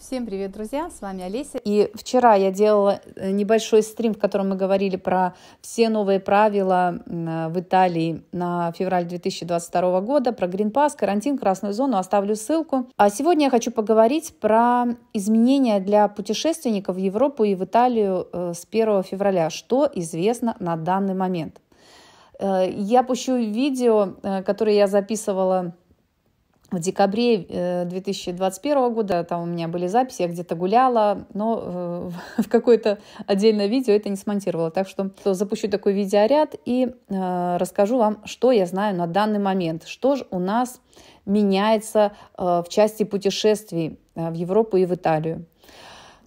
Всем привет, друзья! С вами Олеся. И вчера я делала э, небольшой стрим, в котором мы говорили про все новые правила э, в Италии на февраль 2022 года, про Green Pass, карантин, красную зону. Оставлю ссылку. А сегодня я хочу поговорить про изменения для путешественников в Европу и в Италию э, с 1 февраля. Что известно на данный момент? Я пущу видео, которое я записывала в декабре 2021 э, года, там у меня были записи, я где-то гуляла, но э, в какое-то отдельное видео это не смонтировала. Так что запущу такой видеоряд и э, расскажу вам, что я знаю на данный момент, что же у нас меняется в части путешествий в Европу и в Италию.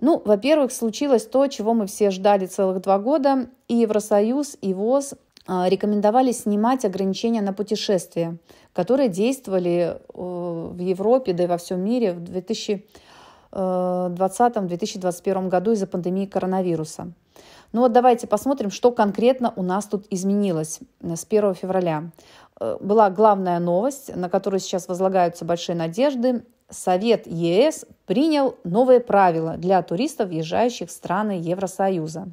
Ну, во-первых, случилось то, чего мы все ждали целых два года. И Евросоюз, и ВОЗ а, рекомендовали снимать ограничения на путешествия, которые действовали э, в Европе, да и во всем мире в 2020-2021 э, году из-за пандемии коронавируса. Ну вот давайте посмотрим, что конкретно у нас тут изменилось э, с 1 февраля. Была главная новость, на которую сейчас возлагаются большие надежды. Совет ЕС принял новые правила для туристов, въезжающих в страны Евросоюза.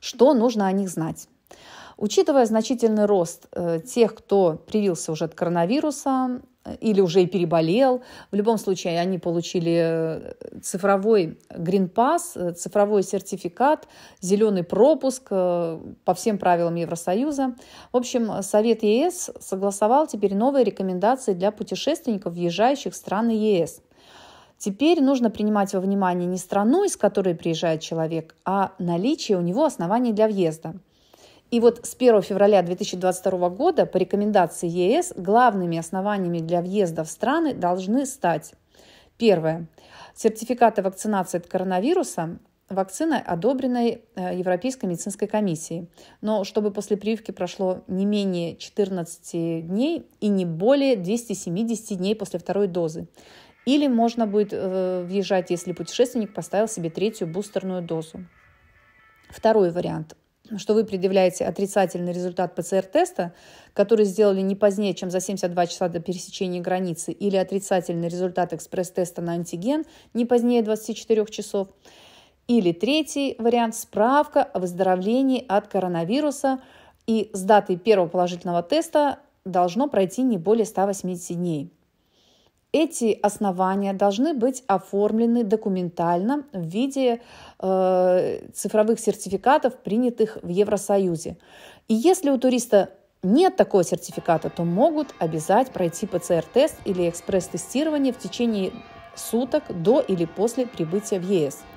Что нужно о них знать? Учитывая значительный рост э, тех, кто привился уже от коронавируса э, или уже и переболел, в любом случае они получили э, цифровой Green Pass, цифровой сертификат, зеленый пропуск по всем правилам Евросоюза. В общем, Совет ЕС согласовал теперь новые рекомендации для путешественников, въезжающих в страны ЕС. Теперь нужно принимать во внимание не страну, из которой приезжает человек, а наличие у него оснований для въезда – и вот с 1 февраля 2022 года по рекомендации ЕС главными основаниями для въезда в страны должны стать первое сертификаты вакцинации от коронавируса, вакцина, одобренная э, Европейской медицинской комиссией. Но чтобы после прививки прошло не менее 14 дней и не более 270 дней после второй дозы. Или можно будет э, въезжать, если путешественник поставил себе третью бустерную дозу. Второй вариант что вы предъявляете отрицательный результат ПЦР-теста, который сделали не позднее, чем за 72 часа до пересечения границы, или отрицательный результат экспресс-теста на антиген не позднее 24 часов, или третий вариант – справка о выздоровлении от коронавируса и с даты первого положительного теста должно пройти не более 180 дней. Эти основания должны быть оформлены документально в виде э, цифровых сертификатов, принятых в Евросоюзе. И если у туриста нет такого сертификата, то могут обязать пройти ПЦР-тест или экспресс-тестирование в течение суток до или после прибытия в ЕС –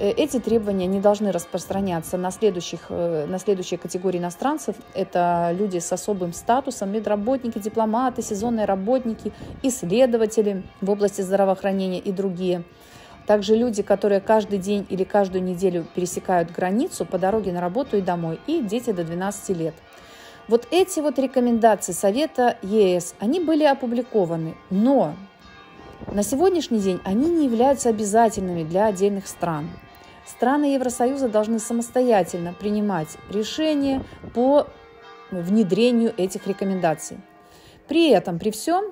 Э, эти требования не должны распространяться на, следующих, э, на следующие категории иностранцев. Это люди с особым статусом, медработники, дипломаты, сезонные работники, исследователи в области здравоохранения и другие. Также люди, которые каждый день или каждую неделю пересекают границу по дороге на работу и домой, и дети до 12 лет. Вот эти вот рекомендации Совета ЕС, они были опубликованы, но на сегодняшний день они не являются обязательными для отдельных стран страны Евросоюза должны самостоятельно принимать решения по внедрению этих рекомендаций. При этом, при всем,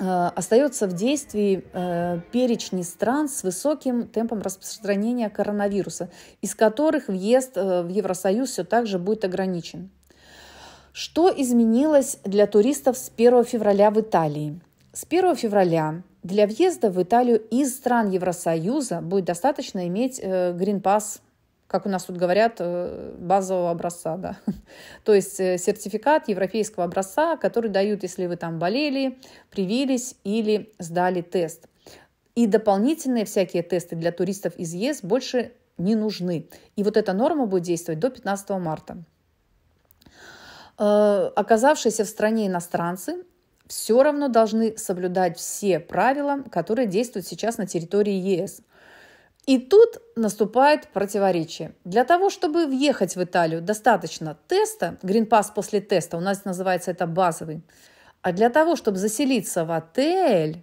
э, остается в действии э, перечни стран с высоким темпом распространения коронавируса, из которых въезд э, в Евросоюз все так же будет ограничен. Что изменилось для туристов с 1 февраля в Италии? С 1 февраля для въезда в Италию из стран Евросоюза будет достаточно иметь э, гринпас, как у нас тут говорят, э, базового образца, да. То есть э, сертификат европейского образца, который дают, если вы там болели, привились или сдали тест. И дополнительные всякие тесты для туристов из ЕС больше не нужны. И вот эта норма будет действовать до 15 марта. Оказавшиеся в стране иностранцы все равно должны соблюдать все правила, которые действуют сейчас на территории ЕС. И тут наступает противоречие. Для того, чтобы въехать в Италию, достаточно теста, гринпас после теста, у нас называется это базовый. А для того, чтобы заселиться в отель,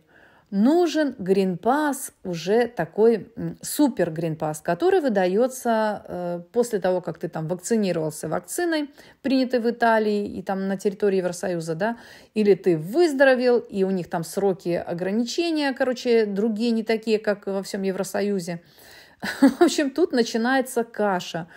нужен гринпас, уже такой супер гринпас, который выдается э, после того, как ты там вакцинировался вакциной, принятой в Италии и там на территории Евросоюза, да, или ты выздоровел, и у них там сроки ограничения, короче, другие не такие, как во всем Евросоюзе. В общем, тут начинается каша.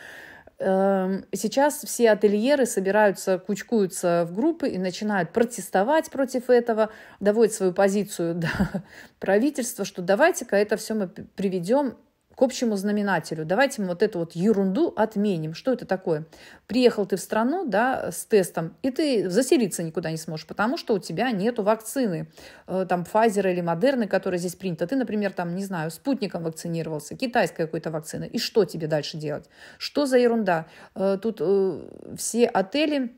Эм, сейчас все ательеры собираются, кучкуются в группы и начинают протестовать против этого, доводят свою позицию до правительства, что давайте-ка это все мы приведем к общему знаменателю. Давайте мы вот эту вот ерунду отменим. Что это такое? Приехал ты в страну, да, с тестом, и ты заселиться никуда не сможешь, потому что у тебя нету вакцины, э, там, Pfizer или Модерны, которая здесь принята. Ты, например, там, не знаю, спутником вакцинировался, китайской какой-то вакцины. И что тебе дальше делать? Что за ерунда? Э, тут э, все отели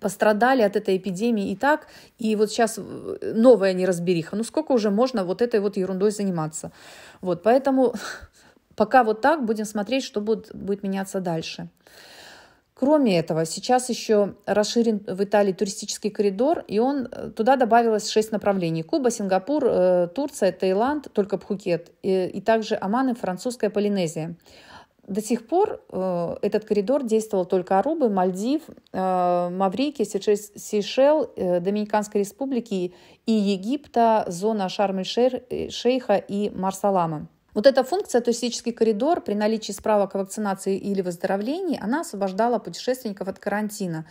пострадали от этой эпидемии и так, и вот сейчас э, новая неразбериха. Ну сколько уже можно вот этой вот ерундой заниматься? Вот, поэтому пока вот так, будем смотреть, что будет, будет меняться дальше. Кроме этого, сейчас еще расширен в Италии туристический коридор, и он, э, туда добавилось шесть направлений. Куба, Сингапур, э, Турция, Таиланд, только Пхукет, и, и также Оман и французская Полинезия до сих пор э, этот коридор действовал только Арубы, Мальдив, э, Маврики, Сейшел, э, Доминиканской республики и Египта, зона Шарм-эль-Шейха э, и Марсалама. Вот эта функция туристический коридор при наличии справок о вакцинации или выздоровлении, она освобождала путешественников от карантина.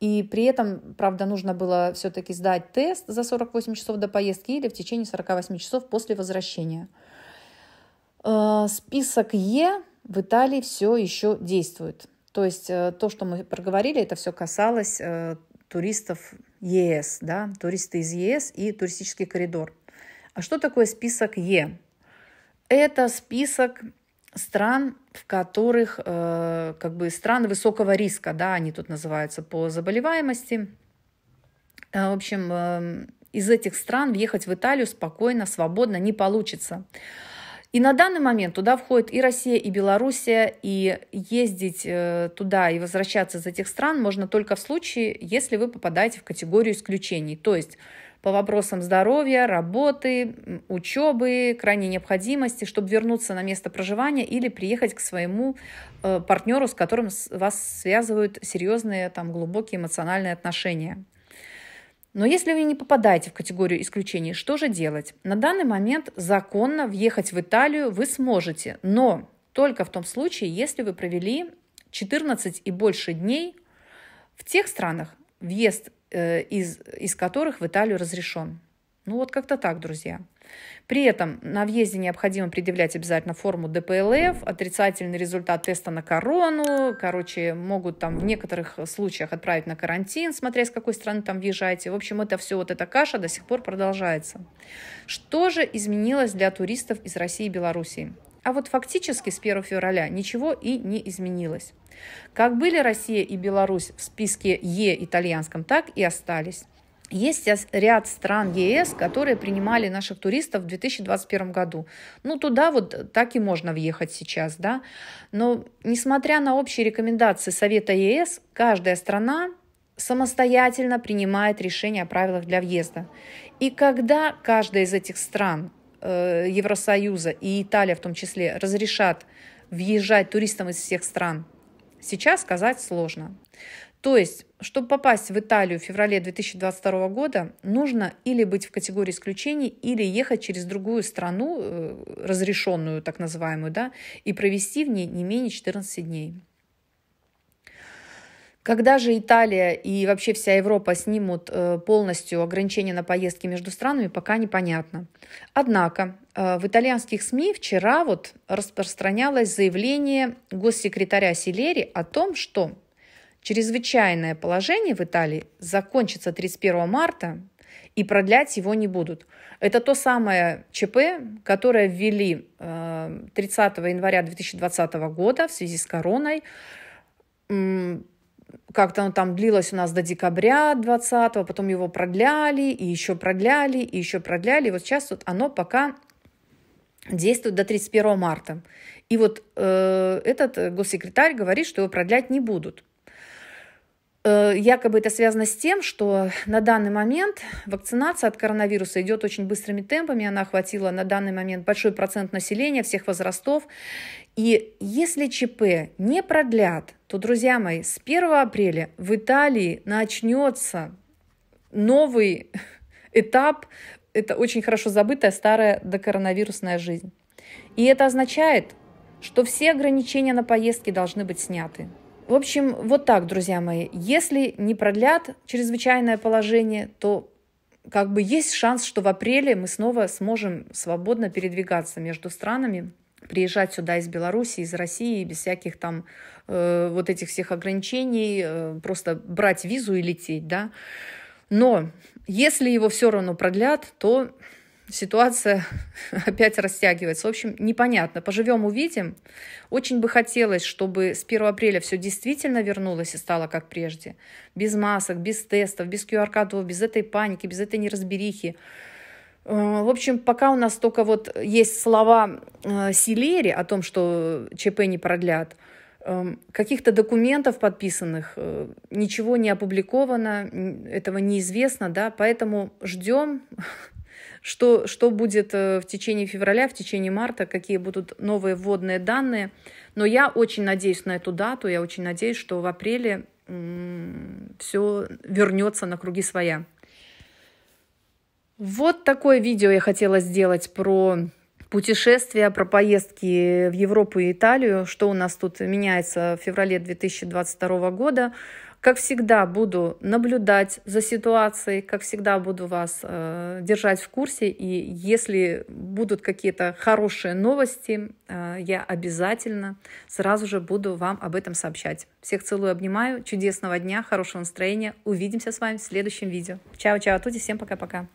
И при этом, правда, нужно было все-таки сдать тест за 48 часов до поездки или в течение 48 часов после возвращения. Э, список Е в Италии все еще действует. То есть э, то, что мы проговорили, это все касалось э, туристов ЕС, да, туристы из ЕС и туристический коридор. А что такое список Е? Это список стран, в которых э, как бы стран высокого риска, да, они тут называются по заболеваемости. В общем, эм, из этих стран въехать в Италию спокойно, свободно не получится. И на данный момент туда входит и Россия, и Белоруссия, и ездить э, туда и возвращаться из этих стран можно только в случае, если вы попадаете в категорию исключений. То есть по вопросам здоровья, работы, учебы, крайней необходимости, чтобы вернуться на место проживания или приехать к своему э, партнеру, с которым вас связывают серьезные, там, глубокие эмоциональные отношения. Но если вы не попадаете в категорию исключений, что же делать? На данный момент законно въехать в Италию вы сможете, но только в том случае, если вы провели 14 и больше дней в тех странах, въезд э, из, из которых в Италию разрешен. Ну вот как-то так, друзья. При этом на въезде необходимо предъявлять обязательно форму ДПЛФ, отрицательный результат теста на корону. Короче, могут там в некоторых случаях отправить на карантин, смотря с какой страны там въезжаете. В общем, это все, вот эта каша до сих пор продолжается. Что же изменилось для туристов из России и Белоруссии? А вот фактически с 1 февраля ничего и не изменилось. Как были Россия и Беларусь в списке Е итальянском, так и остались. Есть ряд стран ЕС, которые принимали наших туристов в 2021 году. Ну, туда вот э, так и можно въехать сейчас, да. Но, несмотря на общие рекомендации Совета ЕС, каждая страна самостоятельно принимает решение о правилах для въезда. И когда каждая из этих стран э, Евросоюза и Италия в том числе разрешат въезжать туристам из всех стран, сейчас сказать сложно. То есть, чтобы попасть в Италию в феврале 2022 года, нужно или быть в категории исключений, или ехать через другую страну, э, разрешенную так называемую, да, и провести в ней не менее 14 дней. Когда же Италия и вообще вся Европа снимут э, полностью ограничения на поездки между странами, пока непонятно. Однако э, в итальянских СМИ вчера вот распространялось заявление госсекретаря Силери о том, что Чрезвычайное положение в Италии закончится 31 марта, и продлять его не будут. Это то самое ЧП, которое ввели 30 э, января 2020 года в связи с короной. Как-то оно там длилось у нас до декабря 20 потом его продляли, и еще продляли, и еще продляли. И вот сейчас вот оно пока действует до 31 марта. И вот э, этот э, госсекретарь говорит, что его продлять не будут. Э, якобы это связано с тем, что на данный момент вакцинация от коронавируса идет очень быстрыми темпами. Она охватила на данный момент большой процент населения всех возрастов. И если ЧП не продлят, то, друзья мои, с 1 апреля в Италии начнется новый этап. Это очень хорошо забытая старая докоронавирусная жизнь. И это означает, что все ограничения на поездки должны быть сняты. В общем, вот так, друзья мои. Если не продлят чрезвычайное положение, то как бы есть шанс, что в апреле мы снова сможем свободно передвигаться между странами, приезжать сюда из Беларуси, из России, без всяких там э, вот этих всех ограничений, э, просто брать визу и лететь, да. Но если его все равно продлят, то ситуация опять растягивается. В общем, непонятно. Поживем, увидим. Очень бы хотелось, чтобы с 1 апреля все действительно вернулось и стало как прежде. Без масок, без тестов, без QR-кодов, без этой паники, без этой неразберихи. Э, в общем, пока у нас только вот есть слова э, Силери о том, что ЧП не продлят, эм, каких-то документов подписанных, э, ничего не опубликовано, этого неизвестно, да, поэтому ждем, что, что будет э, в течение февраля, в течение марта, какие будут новые вводные данные. Но я очень надеюсь на эту дату, я очень надеюсь, что в апреле все вернется на круги своя. Вот такое видео я хотела сделать про путешествия, про поездки в Европу и Италию, что у нас тут меняется в феврале 2022 года. Как всегда, буду наблюдать за ситуацией, как всегда, буду вас э, держать в курсе. И если будут какие-то хорошие новости, э, я обязательно сразу же буду вам об этом сообщать. Всех целую, обнимаю. Чудесного дня, хорошего настроения. Увидимся с вами в следующем видео. Чао-чао, а тути, всем пока-пока.